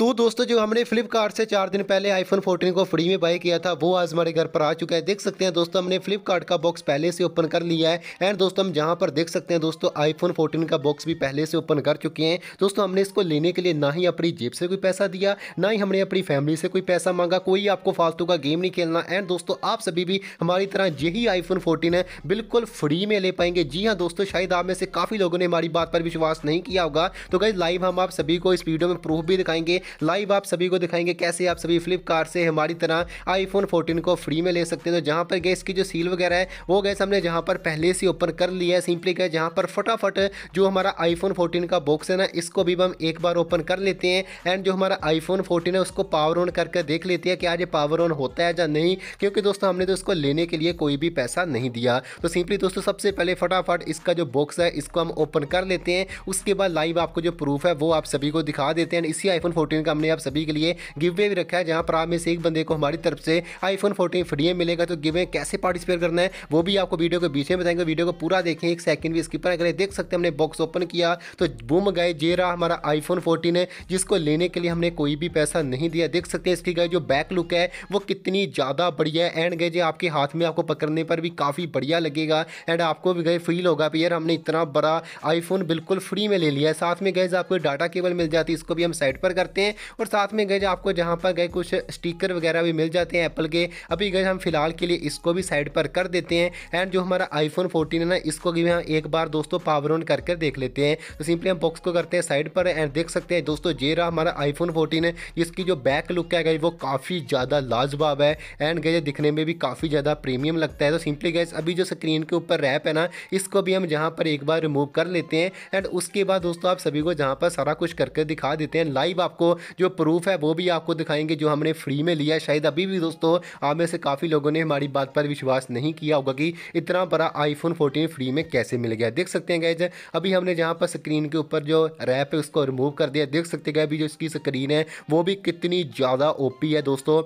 तो दोस्तों जो हमने फ्लिपकार्ट से चार दिन पहले आईफोन 14 को फ्री में बाय किया था वो आज हमारे घर पर आ चुका है देख सकते हैं दोस्तों हमने फ्लिपकार्ट का बॉक्स पहले से ओपन कर लिया है एंड दोस्तों हम जहां पर देख सकते हैं दोस्तों आईफोन 14 का बॉक्स भी पहले से ओपन कर चुके हैं दोस्तों हमने इसको लेने के लिए ना ही अपनी जेब से कोई पैसा दिया ना ही हमने अपनी फैमिली से कोई पैसा मांगा कोई आपको फालतू का गेम नहीं खेलना एंड दोस्तों आप सभी भी हमारी तरह यही आईफोन फोर्टीन है बिल्कुल फ्री में ले पाएंगे जी हाँ दोस्तों शायद आप में से काफ़ी लोगों ने हमारी बात पर विश्वास नहीं किया होगा तो कहीं लाइव हम आप सभी को इस वीडियो में प्रूफ भी दिखाएंगे लाइव आप सभी को दिखाएंगे कैसे आप सभी फ्लिपकार्ट से हमारी तरह आईफोन 14 को फ्री में ले सकते हैं तो जहाँ पर गए इसकी जो सील वगैरह है वो गए हमने जहाँ पर पहले से ओपन कर लिया है सिंपली गए जहाँ पर फटाफट जो हमारा आईफोन फोर्टीन का बॉक्स है ना इसको भी हम एक बार ओपन कर लेते हैं एंड जो हमारा आईफोन फोर्टीन है उसको पावर ऑन करके देख लेते हैं कि आज ये पावर ऑन होता है या नहीं क्योंकि दोस्तों हमने तो इसको लेने के लिए कोई भी पैसा नहीं दिया तो सिंपली दोस्तों सबसे पहले फटाफट इसका जो बॉक्स है इसको हम ओपन कर लेते हैं उसके बाद लाइव आपको जो प्रूफ है वो आप सभी को दिखा देते हैं इसी आईफोन फोर्टीन प्लान का हमने आप सभी के लिए गिवे भी रखा है जहां पर आप में से एक बंदे को हमारी तरफ से आईफोन फोर्टीन फ्री में मिलेगा तो गिवे कैसे पार्टिसिपेट करना है वो भी आपको वीडियो के बीच में बताएंगे वीडियो को पूरा देखें एक सेकंड भी स्किप करें देख सकते हैं हमने बॉक्स ओपन किया तो बुम गए जे रहा हमारा आईफोन फोर्टीन है जिसको लेने के लिए हमने कोई भी पैसा नहीं दिया देख सकते हैं इसकी गए जो बैक लुक है वो कितनी ज़्यादा बढ़िया है एंड गए आपके हाथ में आपको पकड़ने पर भी काफ़ी बढ़िया लगेगा एंड आपको भी गए फील होगा भी यार हमने इतना बड़ा आईफोन बिल्कुल फ्री में ले लिया साथ में गए आपको डाटा केबल मिल जाती है इसको भी हम साइड पर करते हैं सकते हैं और साथ में गए आपको जहाँ पर गए कुछ स्टिकर वगैरह भी मिल जाते हैं एप्पल के अभी गए हम फिलहाल के लिए इसको भी साइड पर कर देते हैं एंड जो हमारा आईफोन फोर्टीन है ना इसको भी हम एक बार दोस्तों पावर ऑन करके देख लेते हैं तो सिंपली हम बॉक्स को करते हैं साइड पर एंड देख सकते हैं दोस्तों ये रहा हमारा आईफोन फोर्टीन है इसकी जो बैक लुक है गई वो काफ़ी ज़्यादा लाजवाब है एंड गए दिखने में भी काफ़ी ज़्यादा प्रीमियम लगता है तो सिंपली गए अभी जो स्क्रीन के ऊपर रैप है ना इसको भी हम जहाँ पर एक बार रिमूव कर लेते हैं एंड उसके बाद दोस्तों आप सभी को जहाँ पर सारा कुछ करके दिखा देते हैं लाइव आपको जो प्रूफ है वो भी आपको दिखाएंगे जो हमने फ्री में लिया शायद अभी भी दोस्तों आप में से काफ़ी लोगों ने हमारी बात पर विश्वास नहीं किया होगा कि इतना बड़ा आईफोन फोर्टीन फ्री में कैसे मिल गया देख सकते हैं गैज अभी हमने जहाँ पर स्क्रीन के ऊपर जो रैप है उसको रिमूव कर दिया देख सकते गए अभी जो इसकी स्क्रीन है वो भी कितनी ज़्यादा ओ है दोस्तों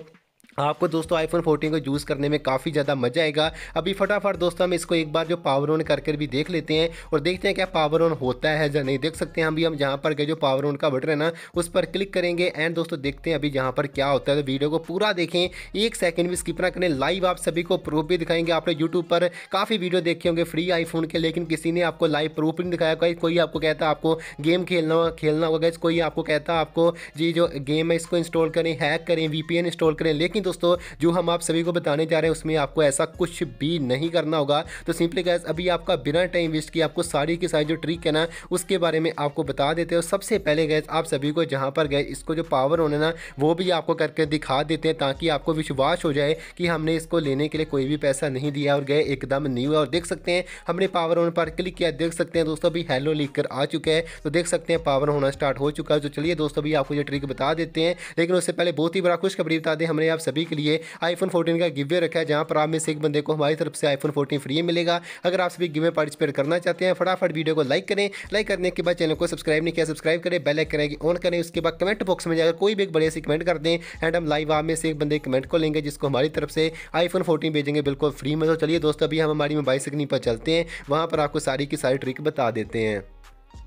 आपको दोस्तों आईफोन 14 को यूज़ करने में काफ़ी ज़्यादा मजा आएगा अभी फटाफट दोस्तों हम इसको एक बार जो पावर ऑन करके भी देख लेते हैं और देखते हैं क्या पावर ऑन होता है या नहीं देख सकते हैं अभी हम जहाँ पर गए जो पावर ऑन का बटन है ना उस पर क्लिक करेंगे एंड दोस्तों देखते हैं अभी यहाँ पर क्या होता है तो वीडियो को पूरा देखें एक सेकेंड भी स्किप ना करें लाइव आप सभी को प्रूफ भी दिखाएंगे आपने यूट्यूब पर काफ़ी वीडियो देखे होंगे फ्री आईफोन के लेकिन किसी ने आपको लाइव प्रूफ नहीं दिखाया कोई कोई आपको कहता आपको गेम खेलना खेलना होगा कोई आपको कहता आपको जी जो गेम है इसको इंस्टॉल करें हैक करें वी इंस्टॉल करें लेकिन दोस्तों जो हम आप सभी को बताने जा रहे हैं उसमें आपको ऐसा कुछ भी नहीं करना होगा तो सिंपली गैस अभी आपका बिना टाइम वेस्ट किए आपको सारी की सारी जो ट्रिक है ना उसके बारे में आपको बता देते हैं सबसे पहले गैस आप सभी को जहाँ पर गए इसको जो पावर होने ना वो भी आपको करके दिखा देते हैं ताकि आपको विश्वास हो जाए कि हमने इसको लेने के लिए कोई भी पैसा नहीं दिया और गए एकदम न्यू है और देख सकते हैं हमने पावर ऑन पर क्लिक किया देख सकते हैं दोस्तों अभी हेलो लिख आ चुका है तो देख सकते हैं पावर होना स्टार्ट हो चुका है तो चलिए दोस्तों अभी आपको ये ट्रिक बता देते हैं लेकिन उससे पहले बहुत ही बड़ा खुशखबरी बता दें हमने आप सभी के लिए आईफोन 14 का गिवे रखा है जहाँ पर आप में से एक बंदे को हमारी तरफ से आईफोन 14 फ्री मिलेगा अगर आप सभी गिवे पार्टिसिपेट करना चाहते हैं फटाफट वीडियो को लाइक करें लाइक करने के बाद चैनल को सब्सक्राइब नहीं किया सब्सक्राइब करें बेल आइकन करें ऑन करें उसके बाद कमेंट बॉक्स में जाकर कोई भी एक बड़े से कमेंट कर दें एंड हम लाइव आप में से एक बंदे कमेंट को लेंगे जिसको हमारी तरफ से आईफोन फोर्टीन भेजेंगे बिल्कुल फ्री में तो चलिए दोस्तों अभी हम हमारी मोबाइल स्क्रीन पर चलते हैं वहाँ पर आपको सारी की सारी ट्रिक बता देते हैं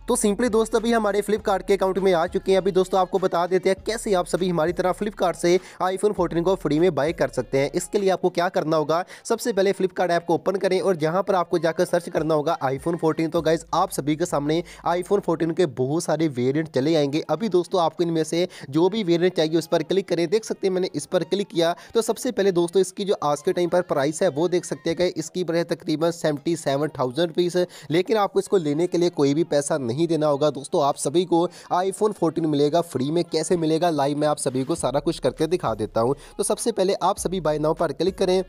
तो सिंपली दोस्त अभी हमारे फ्लिपकार्ट के अकाउंट में आ चुके हैं अभी दोस्तों आपको बता देते हैं कैसे आप सभी हमारी तरह फ्लिपकार्ट से आईफोन फोर्टीन को फ्री में बाय कर सकते हैं इसके लिए आपको क्या करना होगा सबसे पहले फ्लिपकार्ट ऐप को ओपन करें और जहाँ पर आपको जाकर सर्च करना होगा आईफोन फोर्टीन तो गाइज आप सभी के सामने आईफोन फोर्टीन के बहुत सारे वेरियंट चले आएंगे अभी दोस्तों आपको इनमें से जो भी वेरियंट चाहिए उस पर क्लिक करें देख सकते हैं मैंने इस पर क्लिक किया तो सबसे पहले दोस्तों इसकी जो आज के टाइम पर प्राइस है वो देख सकते हैं इसकी पर तकरीबन सेवेंटी सेवन लेकिन आपको इसको लेने के लिए कोई भी पैसा नहीं नहीं देना होगा दोस्तों आप सभी को आईफोन 14 मिलेगा फ्री में कैसे मिलेगा लाइव में आप सभी को सारा कुछ करके दिखा देता हूँ तो सबसे पहले आप सभी बाय नाव पर क्लिक करें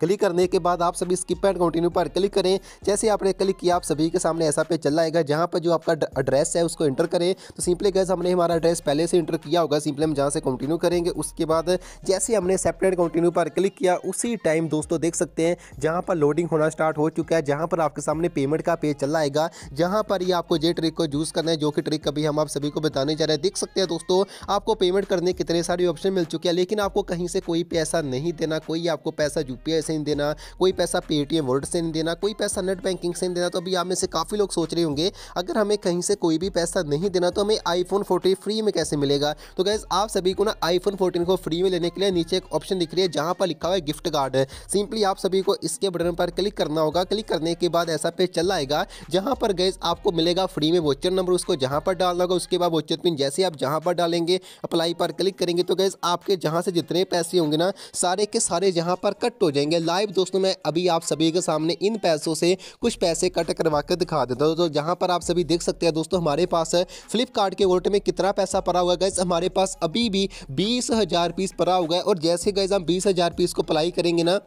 क्लिक करने के बाद आप सभी स्किप एंड कंटिन्यू पर क्लिक करें जैसे आपने क्लिक किया आप सभी के सामने ऐसा पेज चल आएगा जहाँ पर जो आपका एड्रेस है उसको इंटर करें तो सिंपली गैस हमने हमारा एड्रेस पहले से इंटर किया होगा सिंपली हम जहाँ से कंटिन्यू करेंगे उसके बाद जैसे हमने एंड कंटिन्यू पर क्लिक किया उसी टाइम दोस्तों देख सकते हैं जहाँ पर लोडिंग होना स्टार्ट हो चुका है जहाँ पर आपके सामने पेमेंट का पेज चल आएगा जहाँ पर ही आपको जे ट्रिक को यूज़ करना है जो कि ट्रिक अभी हम आप सभी को बताने जा रहे हैं देख सकते हैं दोस्तों आपको पेमेंट करने कितने सारे ऑप्शन मिल चुके हैं लेकिन आपको कहीं से कोई पैसा नहीं देना कोई आपको पैसा यू यूपीआई से नहीं देना कोई पैसा पेटीएम वर्ल्ड से नहीं देना कोई पैसा नेट बैंकिंग से नहीं देना तो अभी आप में से काफ़ी लोग सोच रहे होंगे अगर हमें कहीं से कोई भी पैसा नहीं देना तो हमें आईफोन फोर्टीन फ्री में कैसे मिलेगा तो गैस आप सभी को ना आईफोन फोर्टीन को फ्री में लेने के लिए नीचे एक ऑप्शन दिख रही है जहाँ पर लिखा हुआ है गिफ्ट कार्ड सिंपली आप सभी को इसके बटन पर क्लिक करना होगा क्लिक करने के बाद ऐसा पेज चल आएगा जहाँ पर गैस आपको मिलेगा फ्री में वोचर नंबर उसको जहाँ पर डालना होगा उसके बाद वोचर पिन जैसे आप जहाँ पर डालेंगे अप्लाई पर क्लिक करेंगे तो गैस आपके जहाँ से जितने पैसे होंगे ना सारे के सारे जहाँ पर कट हो जाएंगे देंगे लाइव दोस्तों मैं अभी आप सभी के सामने इन पैसों से कुछ पैसे कट करवा कर दिखा देता हूँ तो यहाँ पर आप सभी देख सकते हैं दोस्तों हमारे पास फ्लिपकार्ट के वोल्ट में कितना पैसा पड़ा हुआ गैस हमारे पास अभी भी बीस हज़ार पीस पड़ा हुआ है और जैसे गैस हम बीस हज़ार पीस को अप्लाई करेंगे ना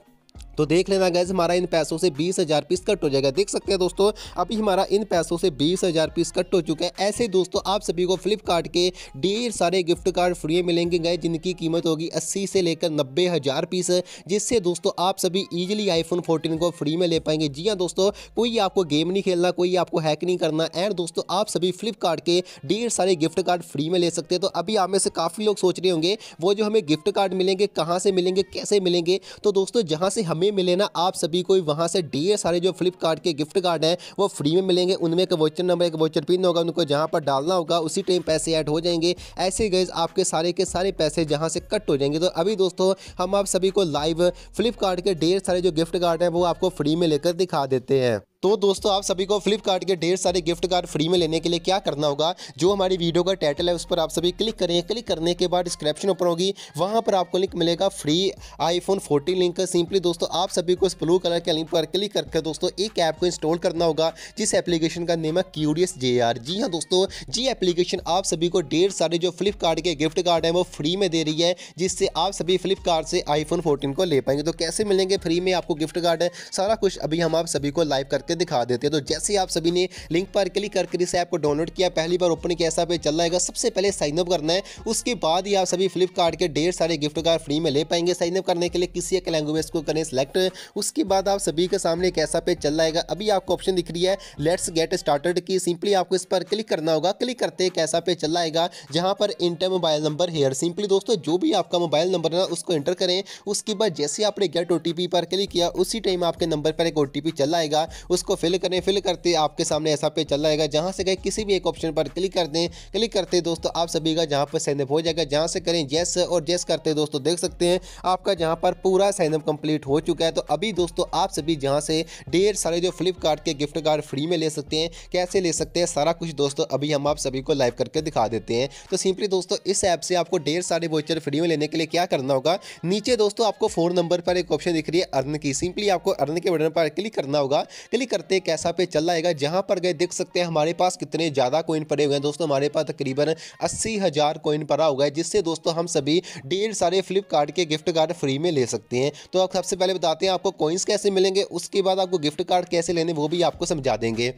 तो देख लेना गैस हमारा इन पैसों से बीस हज़ार पीस कट हो जाएगा देख सकते हैं दोस्तों अभी हमारा इन पैसों से बीस हज़ार पीस कट हो चुका है ऐसे दोस्तों आप सभी को फ्लिपकार्ट के ढेर सारे गिफ्ट कार्ड फ्री मिलेंगे गए जिनकी कीमत होगी अस्सी से लेकर नब्बे हज़ार पीस जिससे दोस्तों आप सभी ईजिली आईफोन फोर्टीन को फ्री में ले पाएंगे जी हाँ दोस्तों कोई आपको गेम नहीं खेलना कोई आपको हैक नहीं करना एंड दोस्तों आप सभी फ्लिपकार्ट के ढेर सारे गिफ्ट कार्ड फ्री में ले सकते हैं तो अभी आप में से काफ़ी लोग सोच रहे होंगे वो जो हमें गिफ्ट कार्ड मिलेंगे कहाँ से मिलेंगे कैसे मिलेंगे तो दोस्तों जहाँ से हमें में मिले ना आप सभी को वहाँ से ढेर सारे जो फ्लिपकार्ट के गिफ्ट कार्ड हैं वो फ्री में मिलेंगे उनमें एक वोचर नंबर एक वोचर पिन होगा उनको जहाँ पर डालना होगा उसी टाइम पैसे ऐड हो जाएंगे ऐसे गैस आपके सारे के सारे पैसे जहाँ से कट हो जाएंगे तो अभी दोस्तों हम आप सभी को लाइव फ्लिपकार्ट के ढेर सारे जो गिफ्ट कार्ड हैं वो आपको फ्री में लेकर दिखा देते हैं तो दोस्तों आप सभी को फ्लिपकार्ट के ढेर सारे गिफ्ट कार्ड फ्री में लेने के लिए क्या करना होगा जो हमारी वीडियो का टाइटल है उस पर आप सभी क्लिक करें क्लिक करने के बाद डिस्क्रिप्शन ऊपर होगी वहां पर आपको लिंक मिलेगा फ्री आईफोन 14 लिंक सिंपली दोस्तों आप सभी को इस ब्लू कलर के लिंक पर क्लिक करके दोस्तों एक ऐप को इंस्टॉल करना होगा जिस एप्लीकेशन का नेम है क्यूडियस जे जी हाँ दोस्तों जी एप्लीकेशन आप सभी को ढेर सारे जो फ्लिपकार्ट के गिफ्ट कार्ड हैं वो फ्री में दे रही है जिससे आप सभी फ्लिपकार्ट से आईफोन फोर्टीन को ले पाएंगे तो कैसे मिलेंगे फ्री में आपको गिफ्ट कार्ड है सारा कुछ अभी हम आप सभी को लाइव करते करके दिखा देते हैं तो जैसे ही आप सभी ने लिंक पर क्लिक करके इस ऐप को डाउनलोड किया पहली बार ओपन किया ऐसा पे चल जाएगा सबसे पहले साइनअप करना है उसके बाद ही आप सभी फ्लिपकार्ट के ढेर सारे गिफ्ट कार्ड फ्री में ले पाएंगे साइनअप करने के लिए किसी एक लैंग्वेज को करें सेलेक्ट उसके बाद आप सभी के सामने एक ऐसा पे चल जाएगा अभी आपको ऑप्शन दिख रही है लेट्स गेट स्टार्टेड की सिंपली आपको इस पर क्लिक करना होगा क्लिक करते एक ऐसा पेज चल जाएगा जहाँ पर enter mobile number here simply दोस्तों जो भी आपका मोबाइल नंबर है उसको एंटर करें उसके बाद जैसे आपने गेट ओ पर क्लिक किया उसी टाइम आपके नंबर पर एक ओ चल जाएगा उसको फिल करें फिल करते आपके सामने ऐसा पेज चल जाएगा जहाँ से गए किसी भी एक ऑप्शन पर क्लिक कर दें क्लिक करते दोस्तों आप सभी का जहाँ पर साइनअप हो जाएगा जहाँ से करें येस और येस करते दोस्तों देख सकते हैं आपका जहाँ पर पूरा साइनअप कंप्लीट हो चुका है तो अभी दोस्तों आप सभी जहाँ से ढेर सारे जो फ्लिपकार्ट के गिफ्ट कार्ड फ्री में ले सकते हैं कैसे ले सकते हैं सारा कुछ दोस्तों अभी हम आप सभी को लाइव करके दिखा देते हैं तो सिंपली दोस्तों इस ऐप से आपको ढेर सारे वोचर फ्री में लेने के लिए क्या करना होगा नीचे दोस्तों आपको फोन नंबर पर एक ऑप्शन दिख रही है अर्न की सिंपली आपको अर्न के बटन पर क्लिक करना होगा क्लिक जल्दी करते कैसा पे चल रहा है जहाँ पर गए देख सकते हैं हमारे पास कितने ज़्यादा कोइन पड़े हुए हैं दोस्तों हमारे पास तकरीबन अस्सी हज़ार कोइन पड़ा हुआ है जिससे दोस्तों हम सभी ढेर सारे फ्लिपकार्ट के गिफ्ट कार्ड फ्री में ले सकते हैं तो आप सबसे पहले बताते हैं आपको कोइंस कैसे मिलेंगे उसके बाद आपको गिफ्ट कार्ड कैसे लेने वो भी आपको समझा देंगे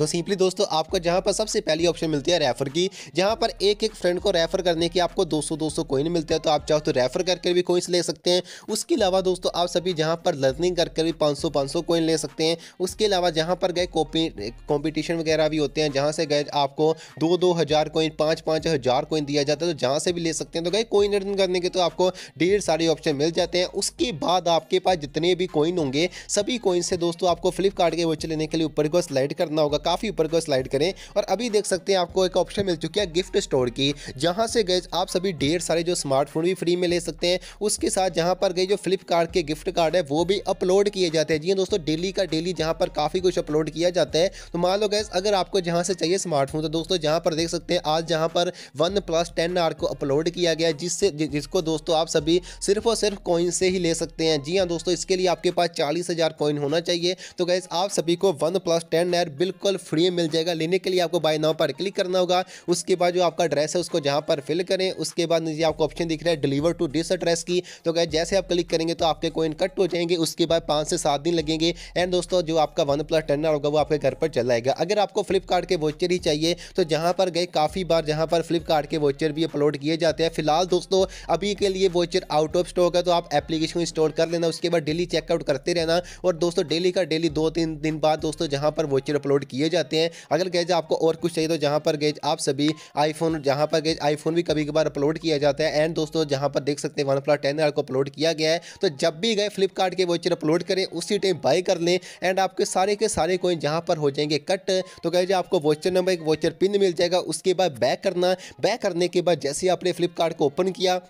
तो सिंपली दोस्तों आपको जहाँ पर सबसे पहली ऑप्शन मिलती है रेफर की जहाँ पर एक एक फ्रेंड को रेफर करने की आपको 200 200 कोइन मिलते हैं तो आप चाहो तो रेफर करके भी कोइंस ले सकते हैं उसके अलावा दोस्तों आप सभी जहाँ पर लर्निंग करके भी 500 500 कोइन ले सकते हैं उसके अलावा जहाँ पर गए कॉम्पिटिशन वगैरह भी होते हैं जहाँ से गए आपको दो दो हज़ार कोइन पाँच पाँच हज़ार कोइन दिया जाता है तो जहाँ से भी ले सकते हैं तो गए कोइन अर्निंग करने के तो आपको ढेर सारे ऑप्शन मिल जाते हैं उसके बाद आपके पास जितने भी कोइन होंगे सभी कोइन से दोस्तों आपको फ्लिपकार्ट के वोचर लेने के लिए ऊपर को स्लाइड करना होगा काफ़ी ऊपर को स्लाइड करें और अभी देख सकते हैं आपको एक ऑप्शन मिल चुकी है गिफ्ट स्टोर की जहां से गए आप सभी ढेर सारे जो स्मार्टफोन भी फ्री में ले सकते हैं उसके साथ जहां पर गए जो फ्लिपकार्ट के गिफ्ट कार्ड है वो भी अपलोड किए जाते हैं जी हाँ दोस्तों डेली का डेली जहां पर काफ़ी कुछ अपलोड किया जाता है तो मान लो गैस अगर आपको जहां से चाहिए स्मार्टफोन तो दोस्तों जहां पर देख सकते हैं आज जहां पर वन प्लस टेन आर को अपलोड किया गया जिससे जिसको दोस्तों आप सभी सिर्फ और सिर्फ कॉइन से ही ले सकते हैं जी हाँ दोस्तों इसके लिए आपके पास चालीस हज़ार कॉइन होना चाहिए तो गैस आप सभी को वन प्लस टेन आर बिल्कुल फ्री में मिल जाएगा लेने के लिए आपको बाय नाव पर क्लिक करना होगा उसके बाद जो आपका एड्रेस है उसको जहाँ पर फिल करें उसके बाद नीचे आपको ऑप्शन दिख रहा है डिलीवर टू डिस एड्रेस की तो क्या जैसे आप क्लिक करेंगे तो आपके कोइन कट हो जाएंगे उसके बाद पाँच से सात दिन लगेंगे एंड दोस्तों जो आपका वन प्लस टेन होगा वो आपके घर पर चल जाएगा अगर आपको फ्लिपकार्ट के वॉचर ही चाहिए तो जहाँ पर गए काफ़ी बार जहाँ पर फ्लिपकार्ट के वॉचर भी अपलोड किए जाते हैं फिलहाल दोस्तों अभी के लिए वॉचर आउट ऑफ स्टॉक है तो आप एप्लीकेशन इंस्टॉल कर लेना उसके बाद डेली चेकआउट करते रहना और दोस्तों डेली का डेली दो तीन दिन बाद दोस्तों जहाँ पर वॉचर अपलोड किया दिए जाते हैं अगर गैज आपको और कुछ चाहिए तो जहाँ पर गैज आप सभी आईफोन जहाँ पर गैज आईफोन भी कभी कभार अपलोड किया जाता है एंड दोस्तों जहाँ पर देख सकते हैं वन प्लस टेन को अपलोड किया गया है तो जब भी गए फ्लिपकार्ट के वोचर अपलोड करें उसी टाइम बाई कर लें एंड आपके सारे के सारे कोइन जहाँ पर हो जाएंगे कट तो गए आपको वोचर नंबर एक वोचर पिन मिल जाएगा उसके बाद बैक करना बैक करने के बाद जैसे आपने फ्लिपकार्ट को ओपन किया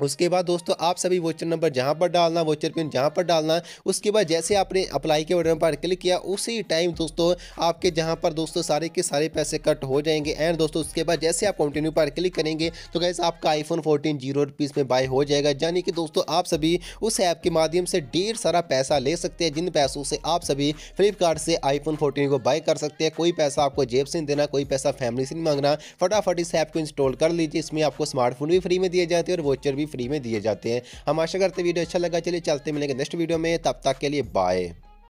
उसके बाद दोस्तों आप सभी वोचर नंबर जहाँ पर डालना वोचर पिन जहाँ पर डालना उसके बाद जैसे आपने अप्लाई के बटन पर क्लिक किया उसी टाइम दोस्तों आपके जहाँ पर दोस्तों सारे के सारे पैसे कट हो जाएंगे एंड दोस्तों उसके बाद जैसे आप कंटिन्यू पर क्लिक करेंगे तो कैसे आपका आईफोन फोर्टीन जीरो रुपीज़ में बाय हो जाएगा यानी कि दोस्तों आप सभी उस ऐप के माध्यम से ढेर सारा पैसा ले सकते हैं जिन पैसों से आप सभी फ्लिपकार्ट से आईफोन फोर्टीन को बाय कर सकते हैं कोई पैसा आपको जेब से नहीं देना कोई पैसा फैमिली से नहीं मांगना फटाफट इस ऐप को इंस्टॉल कर लीजिए इसमें आपको स्मार्टफोन भी फ्री में दिए जाते हैं और वोचर भी फ्री में दिए जाते हैं हम आशा करते वीडियो अच्छा लगा चलिए चलते मिलेंगे नेक्स्ट वीडियो में तब तक के लिए बाय